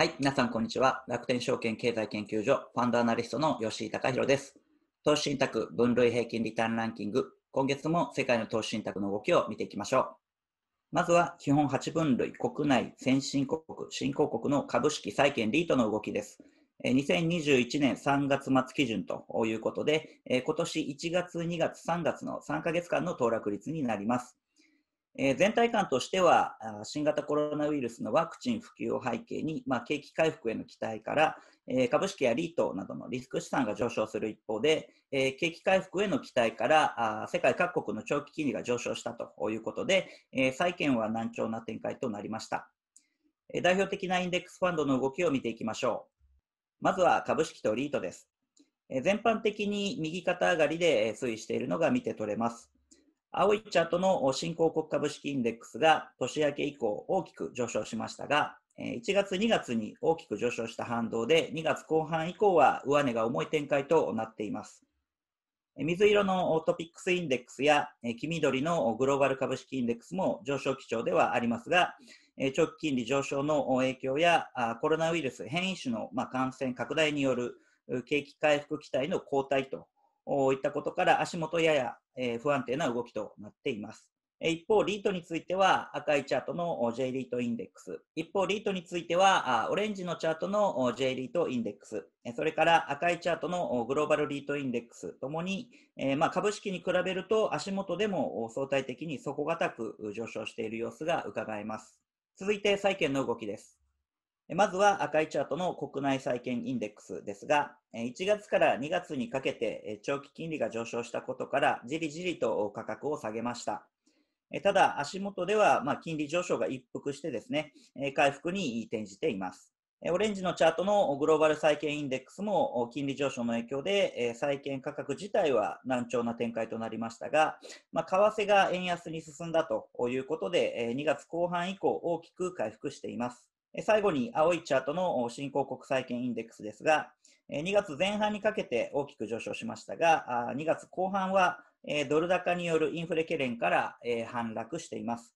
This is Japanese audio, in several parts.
はい、皆さんこんにちは。楽天証券経済研究所ファンドアナリストの吉井貴弘です。投資信託分類平均リターンランキング、今月も世界の投資信託の動きを見ていきましょう。まずは基本8分類、国内、先進国、新興国の株式、債券、リートの動きです。2021年3月末基準ということで、今年1月、2月、3月の3ヶ月間の騰落率になります。え全体感としては新型コロナウイルスのワクチン普及を背景に、まあ、景気回復への期待から、え株式やリートなどのリスク資産が上昇する一方で、え景気回復への期待からあ世界各国の長期金利が上昇したということで、え債券は難聴な展開となりました、え代表的なインデックスファンドの動きを見ていきましょうまずは株式とリートです全般的に右肩上がりで推移しているのが見て取れます。青いチャートの新興国株式インデックスが年明け以降大きく上昇しましたが、1月2月に大きく上昇した反動で2月後半以降は上値が重い展開となっています。水色のトピックスインデックスや黄緑のグローバル株式インデックスも上昇基調ではありますが、長期金利上昇の影響やコロナウイルス変異種の感染拡大による景気回復期待の後退といったことから足元ややえ不安定な動きとなっています。一方、リートについては赤いチャートの J リートインデックス。一方、リートについてはオレンジのチャートの J リートインデックス。それから赤いチャートのグローバルリートインデックスともに、えまあ、株式に比べると足元でも相対的に底堅く上昇している様子が伺えます。続いて債券の動きです。まずは赤いチャートの国内債券インデックスですが、1月から2月にかけて長期金利が上昇したことから、じりじりと価格を下げました。ただ、足元では、金利上昇が一服してですね、回復に転じています。オレンジのチャートのグローバル債券インデックスも金利上昇の影響で債券価格自体は難聴な展開となりましたが、まあ、為替が円安に進んだということで2月後半以降大きく回復しています。最後に青いチャートの新興国債券インデックスですが、2月前半にかけて大きく上昇しましたが、2月後半はドル高によるインフレ懸念から反落しています。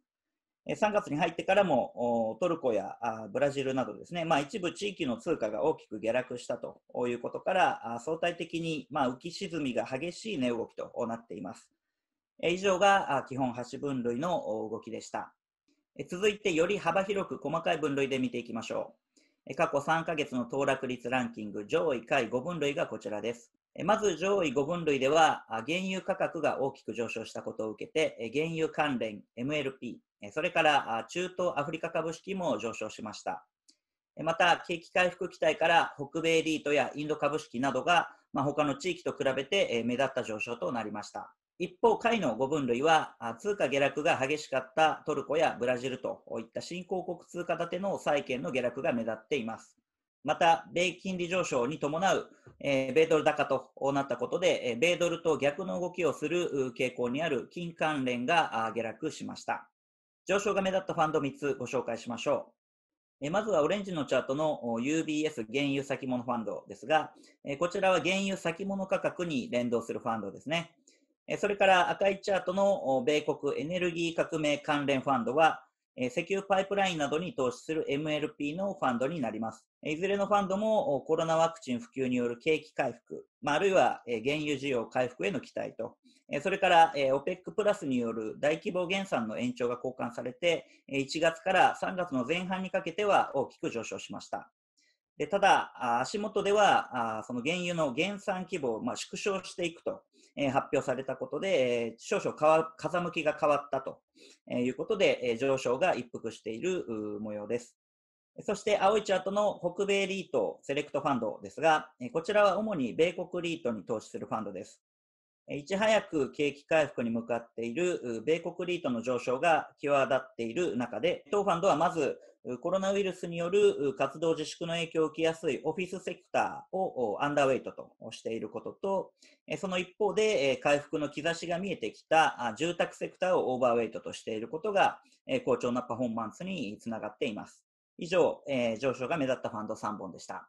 3月に入ってからもトルコやブラジルなどですね、まあ、一部地域の通貨が大きく下落したということから相対的にま浮き沈みが激しい値動きとなっています以上が基本8分類の動きでした続いてより幅広く細かい分類で見ていきましょう。過去3ヶ月の騰落率ランキング上位下位5分類がこちらです。まず上位5分類では、原油価格が大きく上昇したことを受けて、原油関連、MLP、それから中東アフリカ株式も上昇しました。また、景気回復期待から北米リートやインド株式などが、まあ、他の地域と比べて目立った上昇となりました。一方、下位の5分類は、通貨下落が激しかったトルコやブラジルといった新興国通貨建ての債券の下落が目立っています。また、米金利上昇に伴う、え米ドル高となったことで、米ドルと逆の動きをする傾向にある金関連が下落しました。上昇が目立ったファンド3つご紹介しましょう。まずはオレンジのチャートの UBS 原油先物ファンドですが、こちらは原油先物価格に連動するファンドですね。それから赤いチャートの米国エネルギー革命関連ファンドは、石油パイプラインなどに投資する MLP のファンドになります。いずれのファンドもコロナワクチン普及による景気回復、あるいは原油需要回復への期待と、それから OPEC プラスによる大規模減産の延長が交換されて、1月から3月の前半にかけては大きく上昇しました。ただ、足元ではその原油の減産規模を縮小していくとえ発表されたことで、え少々風向きが変わったということで、え上昇が一服している模様です。そして青いチャートの北米リートセレクトファンドですが、こちらは主に米国リートに投資するファンドです。いち早く景気回復に向かっている米国リートの上昇が際立っている中で、当ファンドはまずコロナウイルスによる活動自粛の影響を受けやすいオフィスセクターをアンダーウェイトとしていることと、その一方で回復の兆しが見えてきた住宅セクターをオーバーウェイトとしていることが好調なパフォーマンスにつながっています。以上、上昇が目立ったファンド3本でした。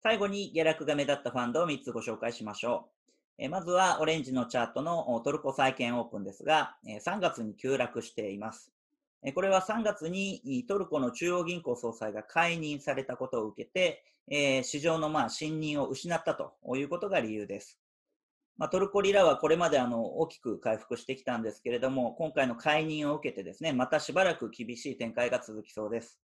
最後に下落が目立ったファンドを3つご紹介しましょう。まずはオレンジのチャートのトルコ債券オープンですが、3月に急落しています。これは3月にトルコの中央銀行総裁が解任されたことを受けて、市場のまあ信任を失ったということが理由です。まあ、トルコリラはこれまであの大きく回復してきたんですけれども、今回の解任を受けてですね、またしばらく厳しい展開が続きそうです。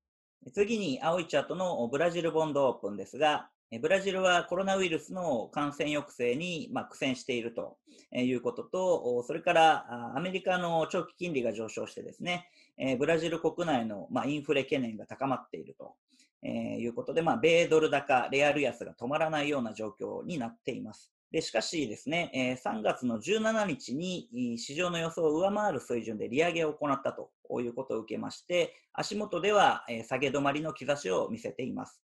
次に青いチャートのブラジルボンドオープンですが、ブラジルはコロナウイルスの感染抑制に、ま苦戦しているということと、それからアメリカの長期金利が上昇してですね、ブラジル国内の、まインフレ懸念が高まっているということで、ま米ドル高、レアル安が止まらないような状況になっています。でしかしですね、3月の17日に市場の予想を上回る水準で利上げを行ったということを受けまして、足元では下げ止まりの兆しを見せています。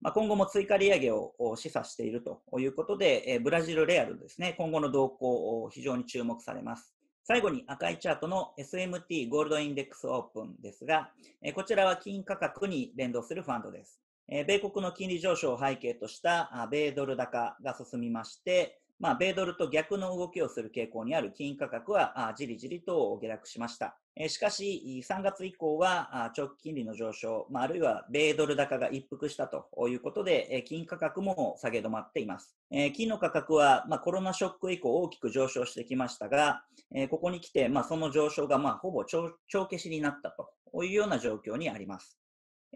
まあ、今後も追加利上げを示唆しているということで、ブラジルレアルですね、今後の動向を非常に注目されます。最後に赤いチャートの SMT ゴールドインデックスオープンですが、こちらは金価格に連動するファンドです。米国の金利上昇を背景とした米ドル高が進みまして、まあ、米ドルと逆の動きをする傾向にある金価格は、じりじりと下落しました。しかし、3月以降は、長期金利の上昇、あ、るいは米ドル高が一服したということで、金価格も下げ止まっています。金の価格は、まあ、コロナショック以降大きく上昇してきましたが、ここに来て、まあ、その上昇が、まあ、ほぼ帳消しになったというような状況にあります。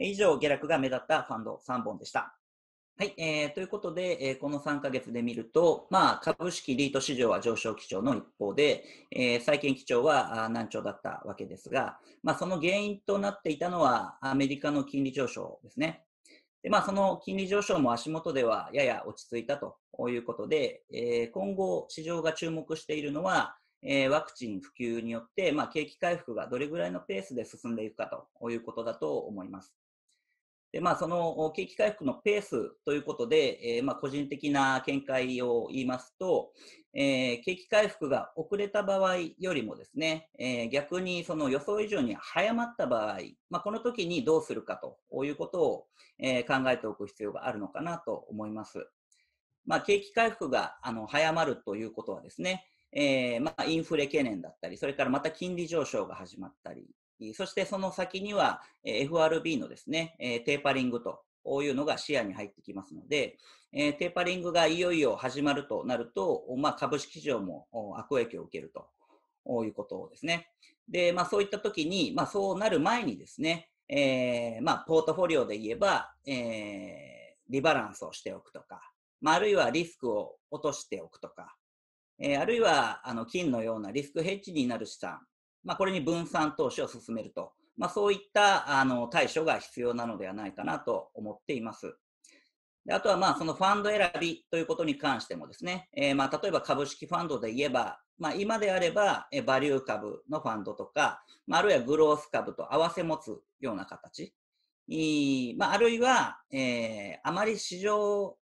以上、下落が目立ったファンド3本でした。はい、えー、ということで、えー、この3ヶ月で見ると、まあ、株式リート市場は上昇基調の一方で、えー、債券基調は難聴だったわけですが、まあ、その原因となっていたのはアメリカの金利上昇ですね。でまあ、その金利上昇も足元ではやや落ち着いたということで、えー、今後市場が注目しているのは、えー、ワクチン普及によって、まあ、景気回復がどれぐらいのペースで進んでいくかということだと思います。で、まあ、その景気回復のペースということで、えー、まあ、個人的な見解を言いますと、えー、景気回復が遅れた場合よりもですね、えー、逆にその予想以上に早まった場合、まあ、この時にどうするかということを、え考えておく必要があるのかなと思います。まあ、景気回復があの早まるということはですね、えーまあ、インフレ懸念だったり、それからまた金利上昇が始まったり、そしてその先には FRB のですね、テーパリングというのが視野に入ってきますので、テーパリングがいよいよ始まるとなると、まあ、株式市場も悪影響を受けるということですね。で、まあ、そういった時に、まあ、そうなる前にですね、えー、まあ、ポートフォリオで言えば、えー、リバランスをしておくとか、まあ、あるいはリスクを落としておくとか、えー、あるいは、あの、金のようなリスクヘッジになる資産まあ、これに分散投資を進めると、まあ、そういったあの対処が必要なのではないかなと思っています。であとはまあそのファンド選びということに関してもですね、えー、まあ例えば株式ファンドで言えば、まあ、今であればバリュー株のファンドとか、まあ、あるいはグロース株と合わせ持つような形、まあ、あるいは、えー、あまり市場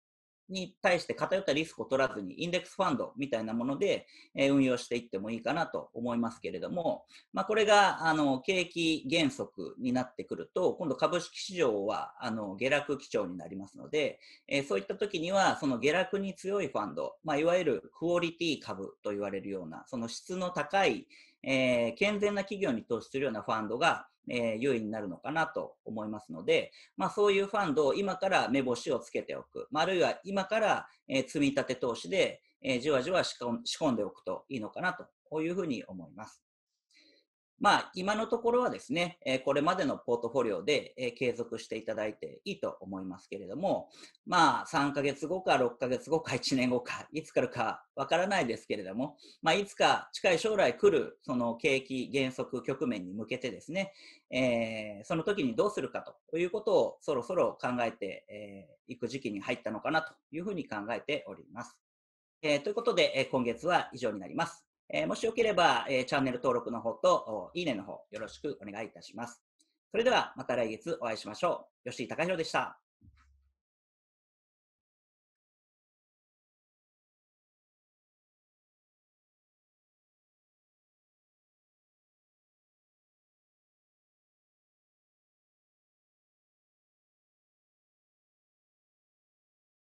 に対して偏ったリスクを取らずに、インデックスファンドみたいなもので、え運用していってもいいかなと思いますけれども、まあ、これが、あの、景気減速になってくると、今度株式市場は、あの、下落基調になりますので、えそういった時には、その下落に強いファンド、まあ、いわゆるクオリティ株と言われるような、その質の高い、えー、健全な企業に投資するようなファンドが、えー、優位になるのかなと思いますので、まあ、そういうファンドを今から目星をつけておく、まあ、あるいは今から、えー、積み立て投資で、えー、じわじわ仕込んでおくといいのかなというふうに思います。まあ、今のところはですね、これまでのポートフォリオで、継続していただいていいと思いますけれども、まあ、3ヶ月後か6ヶ月後か1年後か、いつかるかわからないですけれども、まあ、いつか近い将来来る、その景気減速局面に向けてですね、えー、その時にどうするかということをそろそろ考えてい、えー、く時期に入ったのかなというふうに考えております。えー、ということで、今月は以上になります。えー、もしよければ、えー、チャンネル登録の方と、いいねの方、よろしくお願いいたします。それでは、また来月お会いしましょう。吉井隆弘でした。